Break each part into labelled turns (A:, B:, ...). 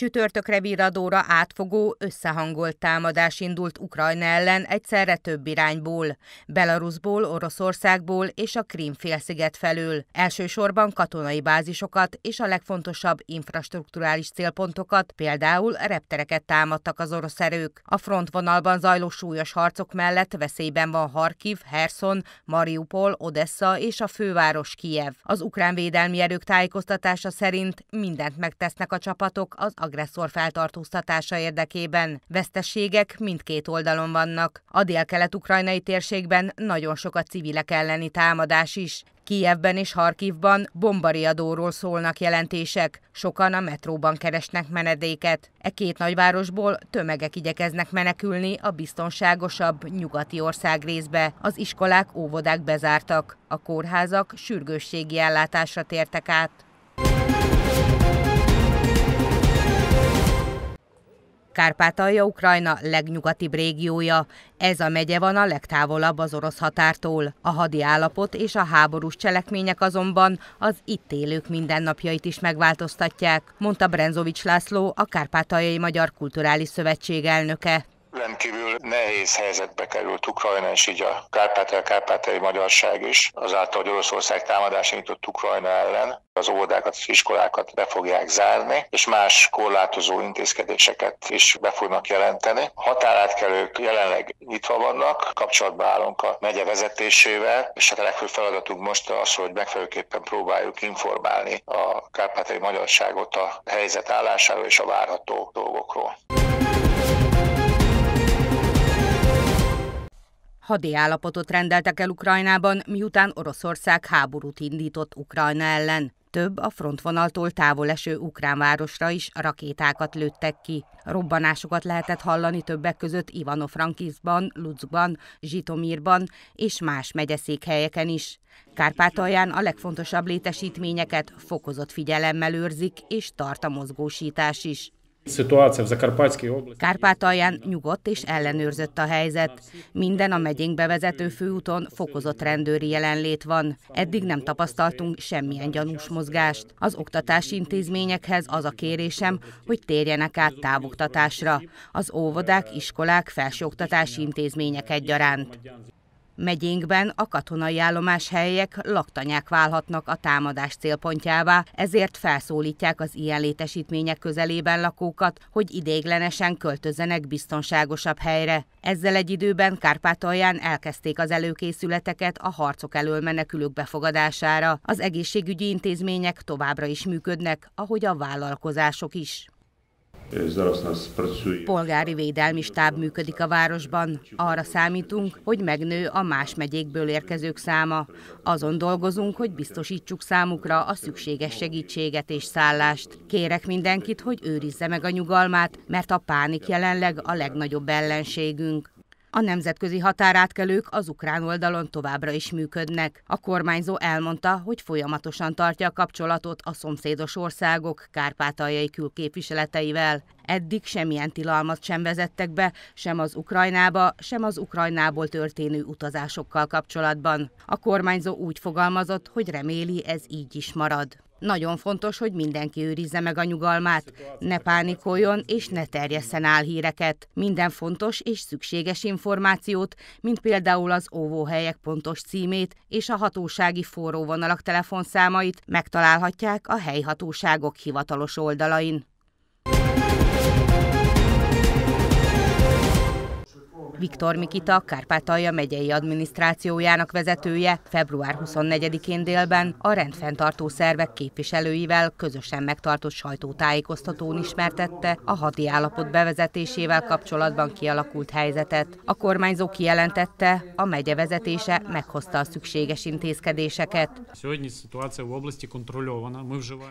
A: Csütörtökre viradóra átfogó, összehangolt támadás indult Ukrajna ellen egyszerre több irányból, Belarusból, Oroszországból és a krím félsziget felől, elsősorban katonai bázisokat és a legfontosabb infrastruktúrális célpontokat, például reptereket támadtak az orosz erők. A frontvonalban zajló súlyos harcok mellett veszélyben van Harkiv, Herson, Mariupol, Odessa és a főváros Kijev. Az ukrán védelmi erők tájékoztatása szerint mindent megtesznek a csapatok az agresszor feltartóztatása érdekében. Veszteségek mindkét oldalon vannak. A dél-kelet-ukrajnai térségben nagyon sok a civilek elleni támadás is. Kijevben és Harkivban bombariadóról szólnak jelentések, sokan a metróban keresnek menedéket. E két nagyvárosból tömegek igyekeznek menekülni a biztonságosabb nyugati ország részbe. Az iskolák, óvodák bezártak, a kórházak sürgősségi ellátásra tértek át. Kárpátalja Ukrajna legnyugatibb régiója, ez a megye van a legtávolabb az orosz határtól. A hadi állapot és a háborús cselekmények azonban az itt élők mindennapjait is megváltoztatják, mondta Brenzovics László, a Kárpátaljai Magyar Kulturális Szövetség elnöke
B: rendkívül nehéz helyzetbe került Ukrajna, és így a kárpátel kárpátai magyarság is azáltal, hogy Oroszország támadás nyitott Ukrajna ellen, az óvodákat, az iskolákat be fogják zárni, és más korlátozó intézkedéseket is be fognak jelenteni. Határátkelők jelenleg nyitva vannak, kapcsolatban állunk a megye vezetésével, és hát a legfőbb feladatunk most az, hogy megfelelőképpen próbáljuk informálni a kárpátai magyarságot a helyzet állásáról és a várható dolgokról.
A: Hadi állapotot rendeltek el Ukrajnában, miután Oroszország háborút indított Ukrajna ellen. Több a frontvonaltól távol eső ukrán városra is rakétákat lőttek ki. Robbanásokat lehetett hallani többek között ivano Frankiszban, Luckban, Zsitomírban és más megyeszékhelyeken is. Kárpátalján a legfontosabb létesítményeket fokozott figyelemmel őrzik és tart a mozgósítás is. Kárpátalján nyugodt és ellenőrzött a helyzet. Minden a megyénkbe vezető főúton fokozott rendőri jelenlét van. Eddig nem tapasztaltunk semmilyen gyanús mozgást. Az oktatási intézményekhez az a kérésem, hogy térjenek át távoktatásra. Az óvodák, iskolák, felsőoktatási intézmények egyaránt. Megyénkben a katonai állomás helyek laktanyák válhatnak a támadás célpontjává, ezért felszólítják az ilyen létesítmények közelében lakókat, hogy idéglenesen költözzenek biztonságosabb helyre. Ezzel egy időben Kárpátalján elkezdték az előkészületeket a harcok elől menekülők befogadására. Az egészségügyi intézmények továbbra is működnek, ahogy a vállalkozások is. Polgári védelmi stáb működik a városban. Arra számítunk, hogy megnő a más megyékből érkezők száma. Azon dolgozunk, hogy biztosítsuk számukra a szükséges segítséget és szállást. Kérek mindenkit, hogy őrizze meg a nyugalmát, mert a pánik jelenleg a legnagyobb ellenségünk. A nemzetközi határátkelők az ukrán oldalon továbbra is működnek. A kormányzó elmondta, hogy folyamatosan tartja a kapcsolatot a szomszédos országok kárpátaljai külképviseleteivel. Eddig semmilyen tilalmat sem vezettek be, sem az Ukrajnába, sem az Ukrajnából történő utazásokkal kapcsolatban. A kormányzó úgy fogalmazott, hogy reméli ez így is marad. Nagyon fontos, hogy mindenki őrizze meg a nyugalmát, ne pánikoljon és ne terjesszen álhíreket. Minden fontos és szükséges információt, mint például az óvóhelyek pontos címét és a hatósági forróvonalak telefonszámait megtalálhatják a helyhatóságok hivatalos oldalain. Viktor Mikita, Kárpátalja megyei adminisztrációjának vezetője február 24-én délben a rendfenntartó szervek képviselőivel közösen megtartott sajtótájékoztatón ismertette a hadi állapot bevezetésével kapcsolatban kialakult helyzetet. A kormányzó kijelentette, a megye vezetése meghozta a szükséges intézkedéseket.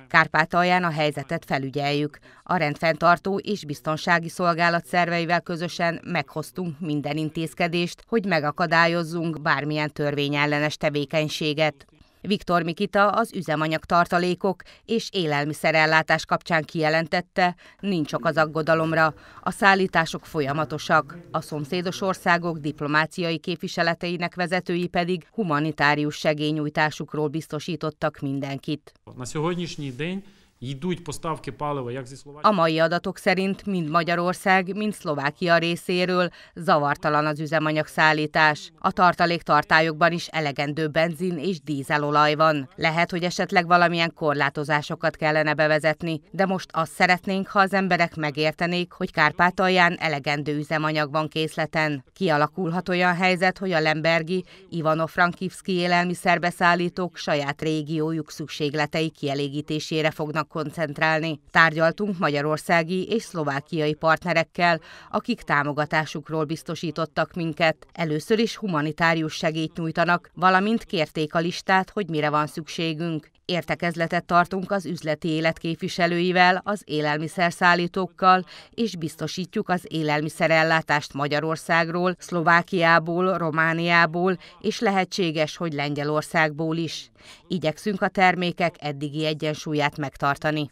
A: Kárpátalján a helyzetet felügyeljük. A rendfenntartó és biztonsági szolgálat szerveivel közösen meghoztunk minden minden intézkedést, hogy megakadályozzunk bármilyen törvényellenes tevékenységet. Viktor Mikita az üzemanyagtartalékok és élelmiszerellátás kapcsán kijelentette, nincs ok az aggodalomra, a szállítások folyamatosak, a szomszédos országok diplomáciai képviseleteinek vezetői pedig humanitárius segényújtásukról biztosítottak mindenkit.
B: Na, a
A: mai adatok szerint mind Magyarország, mind Szlovákia részéről zavartalan az üzemanyagszállítás. A tartaléktartályokban is elegendő benzin és dízelolaj van. Lehet, hogy esetleg valamilyen korlátozásokat kellene bevezetni, de most azt szeretnénk, ha az emberek megértenék, hogy Kárpátalján elegendő üzemanyag van készleten. Kialakulhat olyan helyzet, hogy a Lembergi, Ivano-Frankivszki élelmiszerbeszállítók saját régiójuk szükségletei kielégítésére fognak koncentrálni. Tárgyaltunk magyarországi és szlovákiai partnerekkel, akik támogatásukról biztosítottak minket. Először is humanitárius segélyt nyújtanak, valamint kérték a listát, hogy mire van szükségünk. Értekezletet tartunk az üzleti élet képviselőivel, az élelmiszerszállítókkal, és biztosítjuk az élelmiszerellátást Magyarországról, Szlovákiából, Romániából, és lehetséges, hogy Lengyelországból is. Igyekszünk a termékek eddigi egyensúlyát megtartani.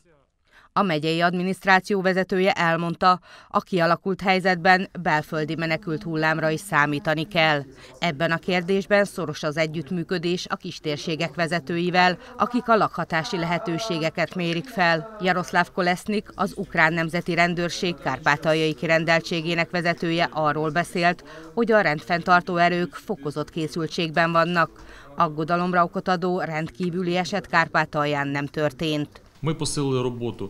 A: A megyei adminisztráció vezetője elmondta, a kialakult helyzetben belföldi menekült hullámra is számítani kell. Ebben a kérdésben szoros az együttműködés a kistérségek vezetőivel, akik a lakhatási lehetőségeket mérik fel. Jaroszláv Kolesznik, az Ukrán Nemzeti Rendőrség kárpátaljai kirendeltségének vezetője arról beszélt, hogy a rendfenntartó erők fokozott készültségben vannak. Aggodalomra okot adó rendkívüli eset Kárpátalján nem történt. Ми посилили роботу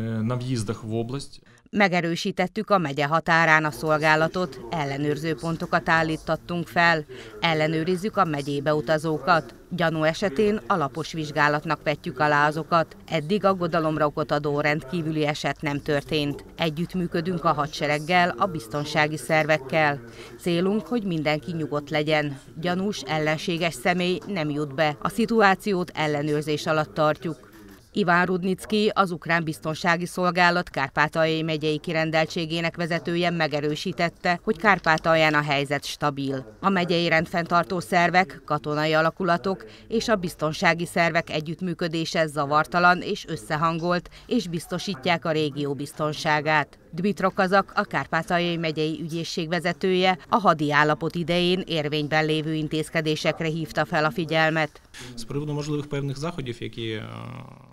A: на в'їздах в область. Megerősítettük a megye határán a szolgálatot, ellenőrző pontokat állítottunk fel, ellenőrizzük a megyébe utazókat. Gyanú esetén alapos vizsgálatnak vetjük alá azokat. Eddig aggodalomra okot adó rendkívüli eset nem történt. Együttműködünk a hadsereggel, a biztonsági szervekkel. Célunk, hogy mindenki nyugodt legyen. Gyanús, ellenséges személy nem jut be. A szituációt ellenőrzés alatt tartjuk. Iván Rudnicki, az Ukrán Biztonsági Szolgálat Kárpátaljai megyei kirendeltségének vezetője megerősítette, hogy Kárpátalján a helyzet stabil. A megyei rendfenntartó szervek, katonai alakulatok és a biztonsági szervek együttműködése zavartalan és összehangolt, és biztosítják a régió biztonságát. Dmitro Kazak, a Kárpátaljai megyei ügyészség vezetője a hadi állapot idején érvényben lévő intézkedésekre hívta fel a figyelmet. Szóval,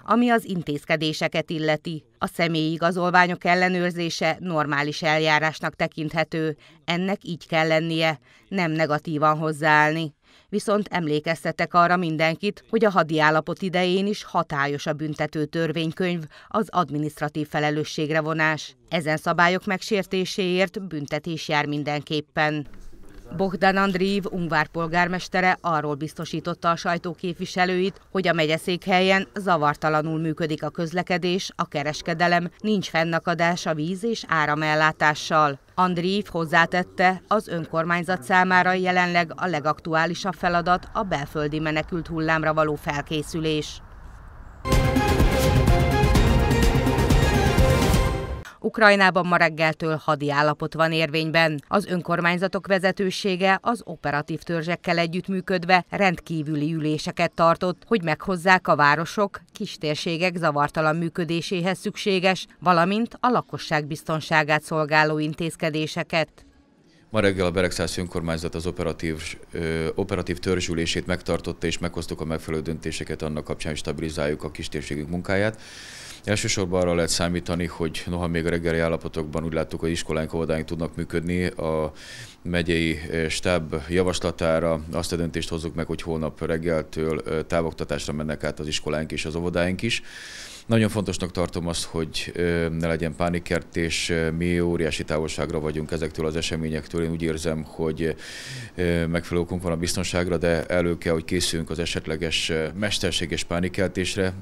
A: ami az intézkedéseket illeti. A igazolványok ellenőrzése normális eljárásnak tekinthető, ennek így kell lennie, nem negatívan hozzáállni. Viszont emlékeztetek arra mindenkit, hogy a hadi állapot idején is hatályos a büntető törvénykönyv, az administratív felelősségre vonás. Ezen szabályok megsértéséért büntetés jár mindenképpen. Bogdan Andrív, Ungvár polgármestere arról biztosította a sajtóképviselőit, hogy a megyeszékhelyen zavartalanul működik a közlekedés, a kereskedelem, nincs fennakadás a víz és áramellátással. Andrív hozzátette, az önkormányzat számára jelenleg a legaktuálisabb feladat a belföldi menekült hullámra való felkészülés. Ukrajnában ma reggeltől hadi állapot van érvényben. Az önkormányzatok vezetősége az operatív törzsekkel együttműködve rendkívüli üléseket tartott, hogy meghozzák a városok, kistérségek zavartalan működéséhez szükséges, valamint a lakosság biztonságát szolgáló intézkedéseket.
C: Ma reggel a Beregszász önkormányzat az operatív, ö, operatív törzsülését megtartotta, és meghoztuk a megfelelő döntéseket annak kapcsán, hogy stabilizáljuk a kistérségünk munkáját. Elsősorban arra lehet számítani, hogy noha még a reggeli állapotokban úgy láttuk, hogy iskolánk, óvodáink tudnak működni, a megyei e, stáb javaslatára azt a döntést hozzuk meg, hogy holnap reggeltől e, távoktatásra mennek át az iskolánk és az óvodáink is. Nagyon fontosnak tartom azt, hogy ne legyen pánikertés, mi óriási távolságra vagyunk ezektől az eseményektől. Én úgy érzem, hogy megfelelő van a biztonságra, de elő kell, hogy készüljünk az esetleges mesterséges pánikertésre,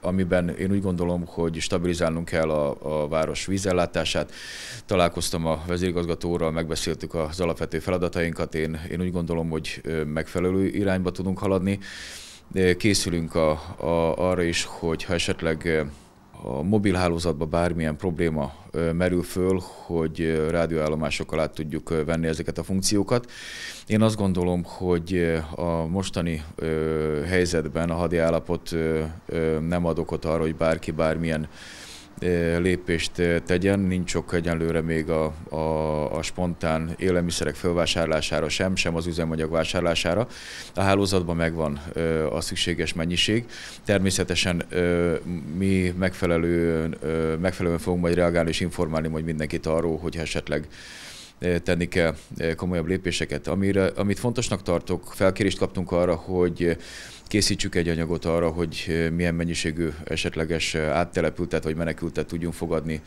C: amiben én úgy gondolom, hogy stabilizálnunk kell a, a város vízellátását. Találkoztam a vezérigazgatóral, megbeszéltük az alapvető feladatainkat. Én, én úgy gondolom, hogy megfelelő irányba tudunk haladni készülünk a, a, arra is, hogy ha esetleg a mobilhálózatban bármilyen probléma merül föl, hogy rádióállomásokkal át tudjuk venni ezeket a funkciókat. Én azt gondolom, hogy a mostani helyzetben a hadi állapot nem ad okot arra, hogy bárki bármilyen lépést tegyen, nincs sok egyenlőre még a, a, a spontán élelmiszerek felvásárlására sem, sem az üzemanyag vásárlására. A hálózatban megvan a szükséges mennyiség. Természetesen mi megfelelően, megfelelően fogunk majd reagálni és informálni majd mindenkit arról, hogy esetleg tenni kell komolyabb lépéseket. Amire, amit fontosnak tartok, felkérést kaptunk arra, hogy készítsük egy anyagot arra, hogy milyen mennyiségű esetleges áttelepültet vagy menekültet tudjunk fogadni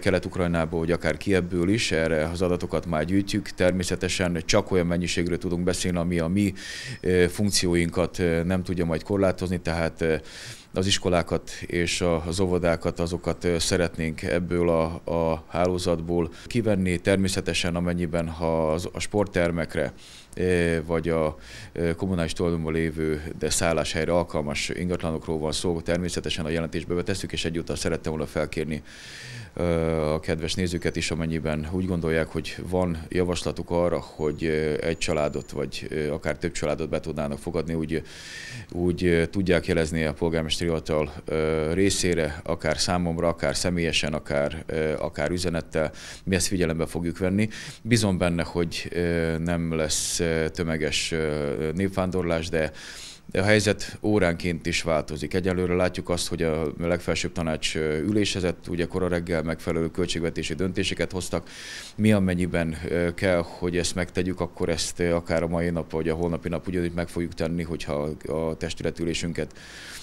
C: Kelet-Ukrajnából, vagy akár Kiebből is. Erre az adatokat már gyűjtjük. Természetesen csak olyan mennyiségről tudunk beszélni, ami a mi funkcióinkat nem tudja majd korlátozni, tehát az iskolákat és az óvodákat, azokat szeretnénk ebből a, a hálózatból kivenni, természetesen amennyiben ha a sporttermekre vagy a kommunális tulajdonban lévő, de szálláshelyre alkalmas ingatlanokról van szó, természetesen a jelentésbe tesszük, és egyúttal szerettem volna felkérni a kedves nézőket is, amennyiben úgy gondolják, hogy van javaslatuk arra, hogy egy családot, vagy akár több családot be tudnának fogadni, úgy, úgy tudják jelezni a polgármesteri hivatal részére, akár számomra, akár személyesen, akár, akár üzenettel. Mi ezt figyelembe fogjuk venni. Bizon benne, hogy nem lesz tömeges népvándorlás, de a helyzet óránként is változik. Egyelőre látjuk azt, hogy a legfelsőbb tanács ülésezett, ugye kora reggel megfelelő költségvetési döntéseket hoztak. Mi amennyiben kell, hogy ezt megtegyük, akkor ezt akár a mai nap vagy a holnapi nap ugyanúgy meg fogjuk tenni, hogyha a testületülésünket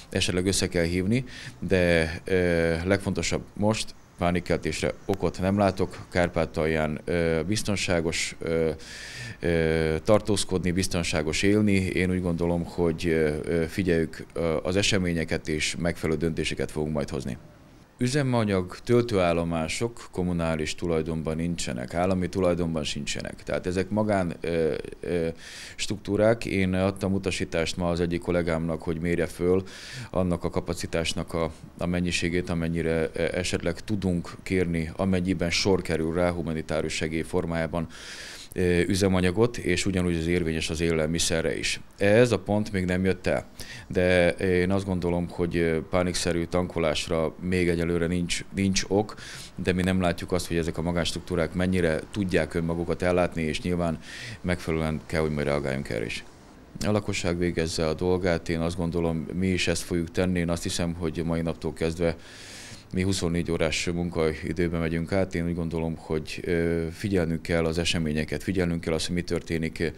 C: esetleg össze kell hívni, de legfontosabb most pánikeltésre okot nem látok. Kárpátalján biztonságos tartózkodni, biztonságos élni. Én úgy gondolom, hogy figyeljük az eseményeket és megfelelő döntéseket fogunk majd hozni. Üzemanyag töltőállomások kommunális tulajdonban nincsenek, állami tulajdonban sincsenek. Tehát ezek magán ö, ö, struktúrák. Én adtam utasítást ma az egyik kollégámnak, hogy mérje föl annak a kapacitásnak a, a mennyiségét, amennyire esetleg tudunk kérni, amennyiben sor kerül rá humanitárius segély formájában üzemanyagot, és ugyanúgy az érvényes az élelmiszerre is. Ez a pont még nem jött el, de én azt gondolom, hogy pánikszerű tankolásra még egyelőre nincs, nincs ok, de mi nem látjuk azt, hogy ezek a magánstruktúrák mennyire tudják önmagukat ellátni, és nyilván megfelelően kell, hogy majd reagáljunk erre is. A lakosság végezze a dolgát, én azt gondolom, mi is ezt fogjuk tenni, én azt hiszem, hogy mai naptól kezdve mi 24 órás munkaidőben megyünk át, én úgy gondolom, hogy figyelnünk kell az eseményeket, figyelnünk kell azt, hogy mi történik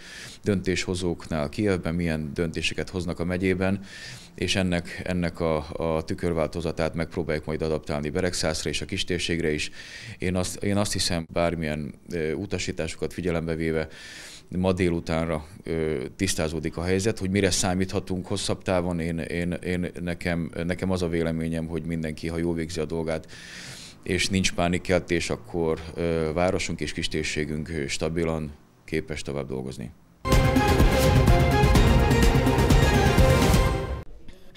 C: döntéshozóknál Kievben, milyen döntéseket hoznak a megyében, és ennek, ennek a, a tükörváltozatát megpróbáljuk majd adaptálni Beregszászra és a kistérségre is. Én azt, én azt hiszem, bármilyen utasításokat figyelembe véve, ma délutánra ö, tisztázódik a helyzet, hogy mire számíthatunk hosszabb távon. Én, én, én nekem, nekem az a véleményem, hogy mindenki, ha jól végzi a dolgát, és nincs pánikkeltés, akkor ö, városunk és kistérségünk stabilan képes tovább dolgozni.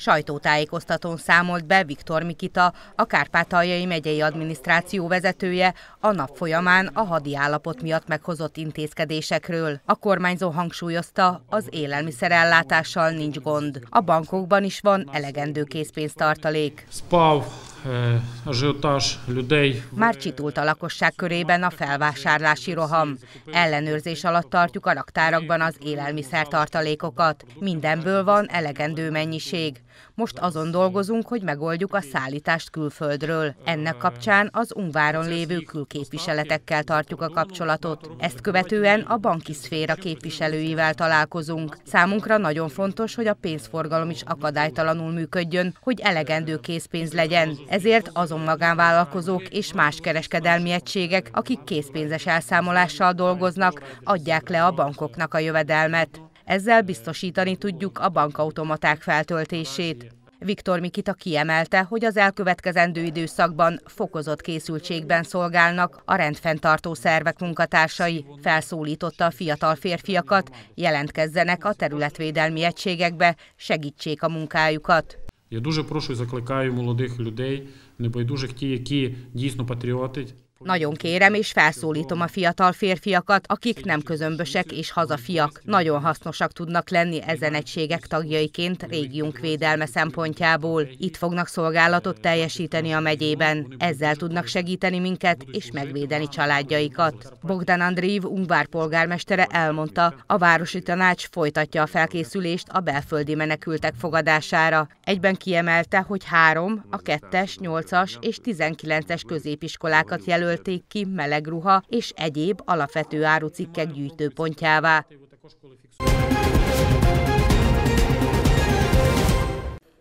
A: Sajtótájékoztatón számolt be Viktor Mikita, a Kárpátaljai megyei adminisztráció vezetője a nap folyamán a hadi állapot miatt meghozott intézkedésekről. A kormányzó hangsúlyozta, az élelmiszerellátással nincs gond. A bankokban is van elegendő készpénztartalék. Spav
B: eh,
A: már csitult a lakosság körében a felvásárlási roham. Ellenőrzés alatt tartjuk a raktárakban az élelmiszer tartalékokat. Mindenből van elegendő mennyiség. Most azon dolgozunk, hogy megoldjuk a szállítást külföldről. Ennek kapcsán az Ungváron lévő külképviseletekkel tartjuk a kapcsolatot. Ezt követően a banki szféra képviselőivel találkozunk. Számunkra nagyon fontos, hogy a pénzforgalom is akadálytalanul működjön, hogy elegendő készpénz legyen. Ezért azon magánvállalkozók és más kereskedelmi egységek, akik készpénzes elszámolással dolgoznak, adják le a bankoknak a jövedelmet. Ezzel biztosítani tudjuk a bankautomaták feltöltését. Viktor Mikita kiemelte, hogy az elkövetkezendő időszakban fokozott készültségben szolgálnak a rendfenntartó szervek munkatársai. Felszólította a fiatal férfiakat, jelentkezzenek a területvédelmi egységekbe, segítsék a munkájukat.
B: Я дуже прошу і закликаю молодих людей, небайдужих ті, які дійсно патріоти,
A: nagyon kérem és felszólítom a fiatal férfiakat, akik nem közömbösek és hazafiak. Nagyon hasznosak tudnak lenni ezen egységek tagjaiként régiunk védelme szempontjából. Itt fognak szolgálatot teljesíteni a megyében. Ezzel tudnak segíteni minket és megvédeni családjaikat. Bogdan Andrév, Ungvár polgármestere elmondta, a városi tanács folytatja a felkészülést a belföldi menekültek fogadására. Egyben kiemelte, hogy három, a kettes, nyolcas és tizenkilences középiskolákat jelöl jelölték ki melegruha és egyéb alapvető árucikkek gyűjtőpontjává.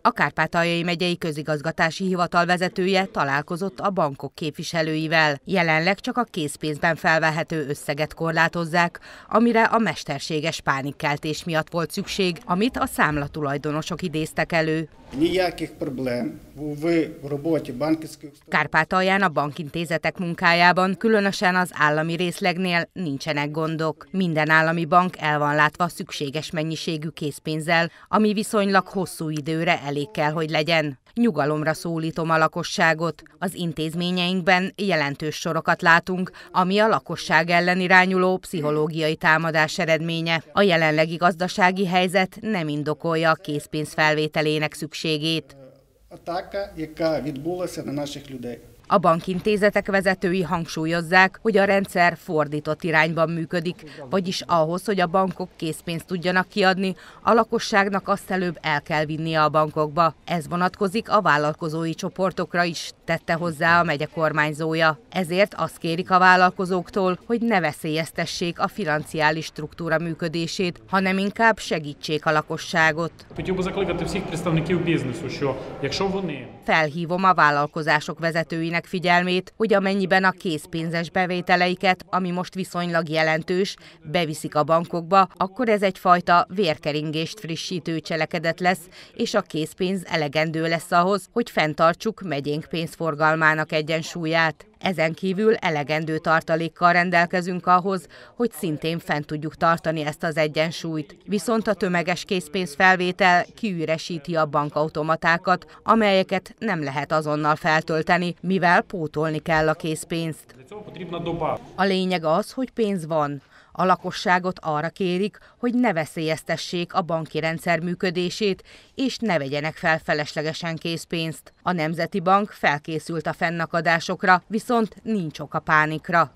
A: A Kárpátaljai megyei közigazgatási hivatal vezetője találkozott a bankok képviselőivel. Jelenleg csak a készpénzben felvehető összeget korlátozzák, amire a mesterséges pánikkeltés miatt volt szükség, amit a számlatulajdonosok idéztek elő. Nijakih problém Kárpátalján a bankintézetek munkájában, különösen az állami részlegnél nincsenek gondok. Minden állami bank el van látva szükséges mennyiségű készpénzzel, ami viszonylag hosszú időre elég kell, hogy legyen. Nyugalomra szólítom a lakosságot. Az intézményeinkben jelentős sorokat látunk, ami a lakosság ellen irányuló pszichológiai támadás eredménye. A jelenlegi gazdasági helyzet nem indokolja a készpénz felvételének szükségét.
B: атака, яка відбулася на наших людей.
A: A bankintézetek vezetői hangsúlyozzák, hogy a rendszer fordított irányban működik, vagyis ahhoz, hogy a bankok készpénzt tudjanak kiadni, a lakosságnak azt előbb el kell vinnie a bankokba. Ez vonatkozik a vállalkozói csoportokra is, tette hozzá a megye kormányzója. Ezért azt kérik a vállalkozóktól, hogy ne veszélyeztessék a financiális struktúra működését, hanem inkább segítsék a lakosságot. Köszönöm, hogy a felhívom a vállalkozások vezetőinek figyelmét, hogy amennyiben a készpénzes bevételeiket, ami most viszonylag jelentős, beviszik a bankokba, akkor ez egyfajta vérkeringést frissítő cselekedet lesz, és a készpénz elegendő lesz ahhoz, hogy fenntartsuk megyénk pénzforgalmának egyensúlyát. Ezen kívül elegendő tartalékkal rendelkezünk ahhoz, hogy szintén fent tudjuk tartani ezt az egyensúlyt. Viszont a tömeges készpénzfelvétel kiüresíti a bankautomatákat, amelyeket nem lehet azonnal feltölteni, mivel pótolni kell a készpénzt. A lényeg az, hogy pénz van. A lakosságot arra kérik, hogy ne veszélyeztessék a banki rendszer működését, és ne vegyenek fel feleslegesen készpénzt. A Nemzeti Bank felkészült a fennakadásokra, viszont nincs ok a pánikra.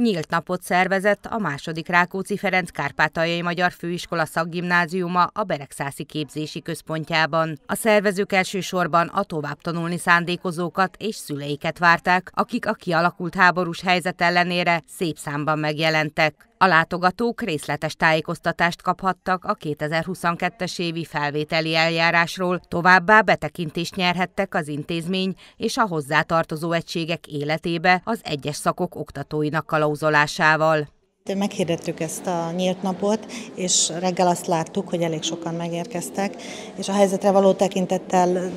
A: nyílt napot szervezett a második Rákóczi Ferenc Kárpátaljai Magyar Főiskola Szakgimnáziuma a Beregszászi Képzési Központjában. A szervezők elsősorban a tovább tanulni szándékozókat és szüleiket várták, akik a kialakult háborús helyzet ellenére szép számban megjelentek. A látogatók részletes tájékoztatást kaphattak a 2022-es évi felvételi eljárásról, továbbá betekintést nyerhettek az intézmény és a hozzátartozó egységek életébe az egyes szakok oktatóinak kalauzolásával. Meghirdettük ezt a nyílt napot,
D: és reggel azt láttuk, hogy elég sokan megérkeztek, és a helyzetre való tekintettel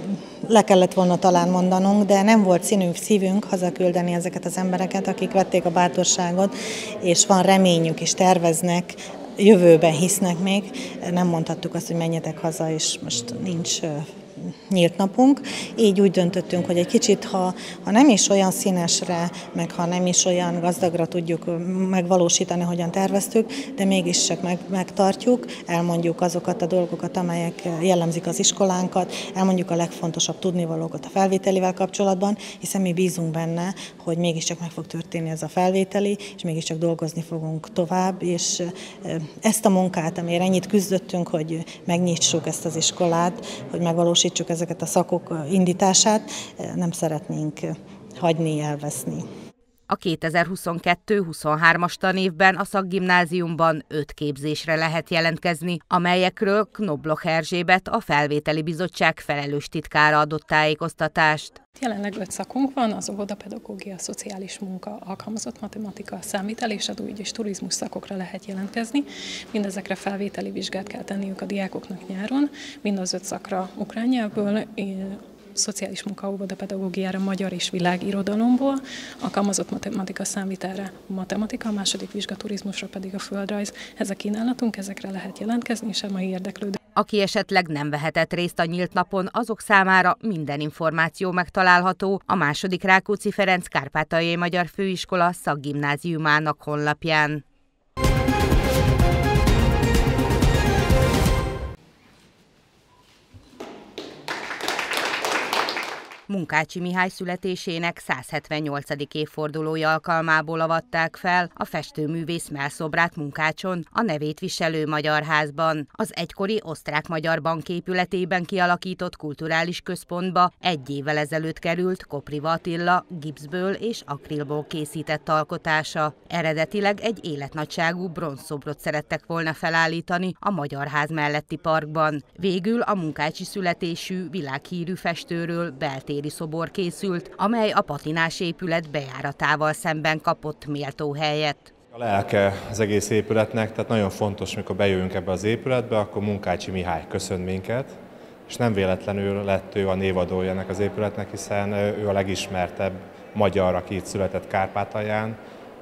D: le kellett volna talán mondanunk, de nem volt színünk, szívünk hazaküldeni ezeket az embereket, akik vették a bátorságot, és van reményük és terveznek, jövőben hisznek még. Nem mondhattuk azt, hogy menjetek haza, és most nincs nyílt napunk, így úgy döntöttünk, hogy egy kicsit, ha, ha nem is olyan színesre, meg ha nem is olyan gazdagra tudjuk megvalósítani, hogyan terveztük, de mégis csak meg, megtartjuk, elmondjuk azokat a dolgokat, amelyek jellemzik az iskolánkat, elmondjuk a legfontosabb tudnivalókat a felvételivel kapcsolatban, hiszen mi bízunk benne, hogy mégiscsak meg fog történni ez a felvételi, és mégiscsak dolgozni fogunk tovább, és eh, ezt a munkát, amire ennyit küzdöttünk, hogy megnyitsuk ezt az iskolát, hogy megvalósítsuk segítsük ezeket a szakok indítását, nem szeretnénk hagyni, elveszni.
A: A 2022-23-as tanévben a szakgimnáziumban öt képzésre lehet jelentkezni, amelyekről Knobloch Erzsébet a felvételi bizottság felelős titkára adott tájékoztatást.
D: Jelenleg öt szakunk van, az óvodapedagógia, szociális munka, alkalmazott matematika, számítás és adóügy és turizmus szakokra lehet jelentkezni. Mindezekre felvételi vizsgát kell tenniük a diákoknak nyáron, mind az öt szakra ukrán nyelvből, szociális munkaóvoda pedagógiára magyar és világirodalomból, alkalmazott matematika számítára matematika, a második vizsga turizmusra pedig a földrajz. Ez a kínálatunk, ezekre lehet jelentkezni, és a mai érdeklődő.
A: Aki esetleg nem vehetett részt a nyílt napon, azok számára minden információ megtalálható a második Rákóczi Ferenc Kárpátaljai Magyar Főiskola szakgimnáziumának honlapján. Munkácsi Mihály születésének 178. évfordulója alkalmából avatták fel a festőművész melszobrát Munkácson, a nevét viselő Magyar Házban. Az egykori osztrák-magyar épületében kialakított kulturális központba egy évvel ezelőtt került Kopriva Attila gipszből és akrilból készített alkotása. Eredetileg egy életnagyságú bronzszobrot szerettek volna felállítani a Magyar Ház melletti parkban. Végül a munkácsi születésű, világhírű festőről beltéri Kártéri szobor készült, amely a patinás épület bejáratával szemben kapott méltó helyet.
E: A lelke az egész épületnek, tehát nagyon fontos, mikor bejövünk ebbe az épületbe, akkor Munkácsi Mihály köszön minket, és nem véletlenül lett ő a névadója ennek az épületnek, hiszen ő a legismertebb magyar, aki itt született Kárpátalján,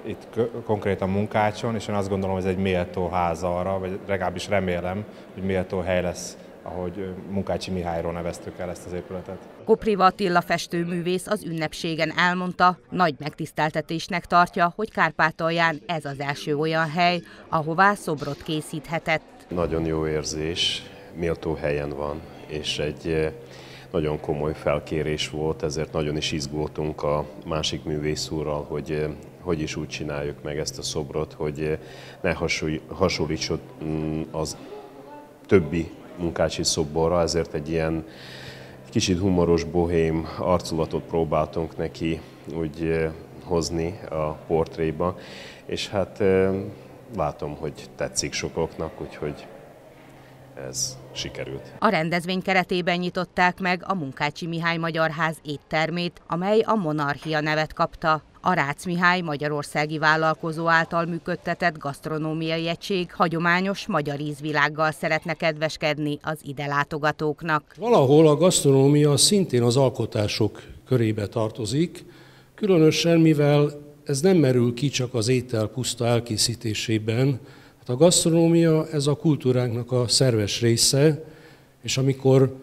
E: itt konkrétan munkácson, és én azt gondolom, hogy ez egy méltó ház arra, vagy legalábbis remélem, hogy méltó hely lesz, ahogy Munkácsi Mihályról neveztük el ezt az épületet.
A: Kopriva Attila festőművész az ünnepségen elmondta, nagy megtiszteltetésnek tartja, hogy Kárpátalján ez az első olyan hely, ahová szobrot készíthetett.
B: Nagyon jó érzés, méltó helyen van, és egy eh, nagyon komoly felkérés volt, ezért nagyon is izgultunk a másik művész úrral, hogy eh, hogy is úgy csináljuk meg ezt a szobrot, hogy eh, ne hasonlítson mm, az többi munkácsi szoborra, ezért egy ilyen kicsit humoros, bohém arculatot próbáltunk neki úgy hozni a portréba, és hát látom, hogy tetszik sokoknak, úgyhogy ez sikerült.
A: A rendezvény keretében nyitották meg a Munkácsi Mihály Magyarház éttermét, amely a Monarchia nevet kapta. A Rácz Mihály magyarországi vállalkozó által működtetett gasztronómiai egység hagyományos magyar ízvilággal szeretne kedveskedni az ide látogatóknak.
B: Valahol a gasztronómia szintén az alkotások körébe tartozik, különösen mivel ez nem merül ki csak az étel puszta elkészítésében, hát a gasztronómia ez a kultúránknak a szerves része, és amikor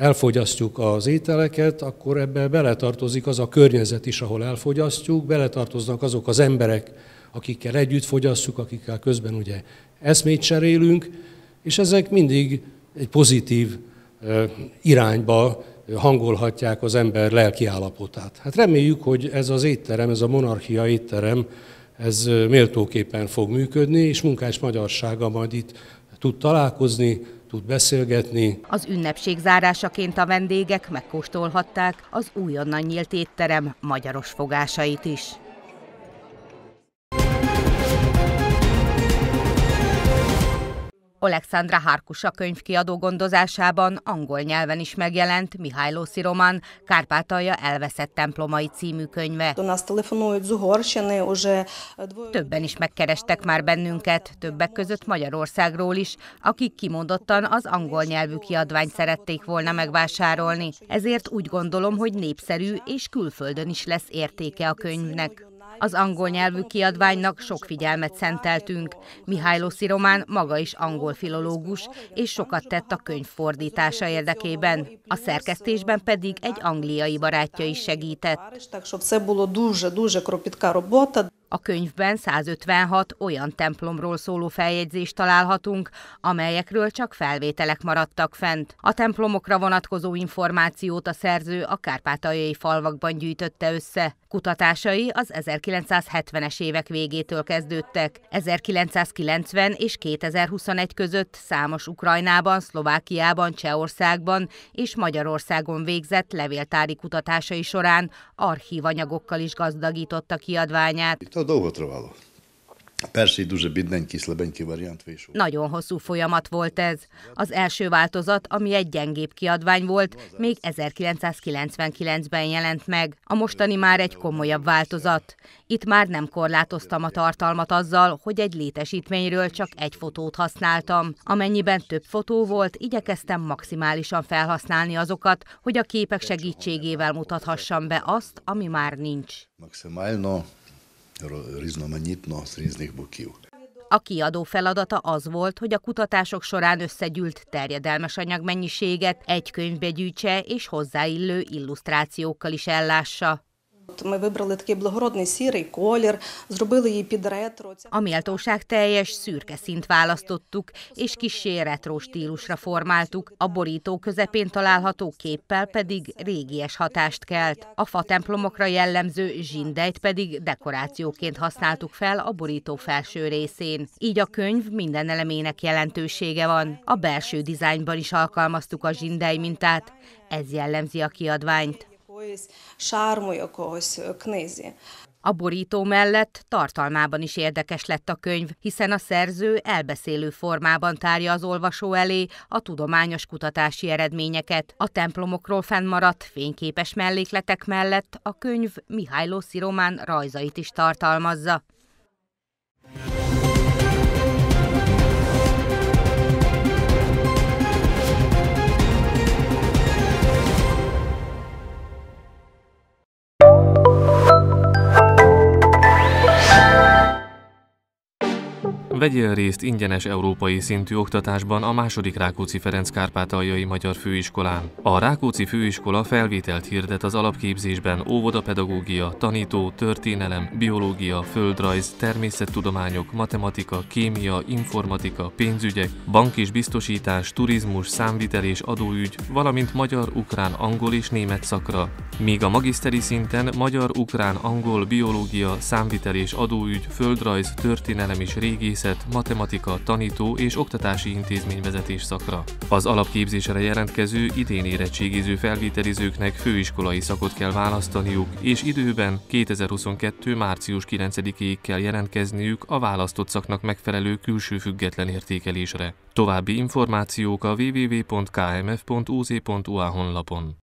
B: elfogyasztjuk az ételeket, akkor ebbe beletartozik az a környezet is, ahol elfogyasztjuk, beletartoznak azok az emberek, akikkel együtt fogyasztjuk, akikkel közben ugye eszmét cserélünk, és ezek mindig egy pozitív irányba hangolhatják az ember lelki állapotát. Hát reméljük, hogy ez az étterem, ez a monarchia étterem, ez méltóképpen fog működni, és munkás magyarsága majd itt tud találkozni, tud beszélgetni.
A: Az ünnepség zárásaként a vendégek megkóstolhatták az újonnan nyílt étterem magyaros fogásait is. Alexandra Harkusa könyvkiadó gondozásában angol nyelven is megjelent Lószi Roman Kárpátalja elveszett templomai című könyve. Többen is megkerestek már bennünket, többek között Magyarországról is, akik kimondottan az angol nyelvű kiadványt szerették volna megvásárolni. Ezért úgy gondolom, hogy népszerű és külföldön is lesz értéke a könyvnek. Az angol nyelvű kiadványnak sok figyelmet szenteltünk. Mihálylószi Román maga is angol filológus, és sokat tett a könyv fordítása érdekében. A szerkesztésben pedig egy angliai barátja is segített. A könyvben 156 olyan templomról szóló feljegyzést találhatunk, amelyekről csak felvételek maradtak fent. A templomokra vonatkozó információt a szerző a kárpátaljai falvakban gyűjtötte össze. Kutatásai az 1970-es évek végétől kezdődtek. 1990 és 2021 között számos Ukrajnában, Szlovákiában, Csehországban és Magyarországon végzett levéltári kutatásai során archívanyagokkal is gazdagította kiadványát то довго
B: тривало. Перший дуже бідненький, слабенький variant vésó.
A: Nagyon hosszú folyamat volt ez. Az első változat, ami egy gyengébb kiadvány volt, még 1999-ben jelent meg. A mostani már egy komolyabb változat. Itt már nem korlátoztam a tartalmat azzal, hogy egy létesítményről csak egy fotót használtam. Amennyiben több fotó volt, igyekeztem maximálisan felhasználni azokat, hogy a képek segítségével mutathassam be azt, ami már nincs.
B: Maximálno rізноманітно з
A: A kiadó feladata az volt, hogy a kutatások során összegyűlt terjedelmes anyagmennyiséget egy könyvbe gyűjtse és hozzáillő illusztrációkkal is ellássa. Ми вибрали такий благородний сірий колір, зробили її під ретро. A méltóság teljes szürke szint választottuk, és kisé retro stílusra formáltuk. A borító közepén található képpel pedig régies hatást kelt. A fatemplomokra jellemző zsindejt pedig dekorációként használtuk fel a borító felső részén. Így a könyv minden elemének jelentősége van. A belső dizájnban is alkalmaztuk a zsindej mintát. Ez jellemzi a kiadványt. A borító mellett tartalmában is érdekes lett a könyv, hiszen a szerző elbeszélő formában tárja az olvasó elé a tudományos kutatási eredményeket. A templomokról fennmaradt fényképes mellékletek mellett a könyv Mihályló Sziromán rajzait is tartalmazza.
E: Vegyél részt ingyenes európai szintű oktatásban a második Rákóczi Ferenc Kárpátaljai Magyar Főiskolán. A Rákóczi Főiskola felvételt hirdet az alapképzésben óvodapedagógia, tanító, történelem, biológia, földrajz, természettudományok, matematika, kémia, informatika, pénzügyek, bank és biztosítás, turizmus, számvitel és adóügy, valamint magyar, ukrán, angol és német szakra. Míg a magiszteri szinten magyar, ukrán, angol, biológia, számvitel és adóügy, földrajz, történelem és régészet természet, matematika, tanító és oktatási intézményvezetés szakra. Az alapképzésre jelentkező idén érettségiző felvételizőknek főiskolai szakot kell választaniuk, és időben 2022. március 9-ig kell jelentkezniük a választott szaknak megfelelő külső független értékelésre. További információk a www.kmf.uz.ua honlapon.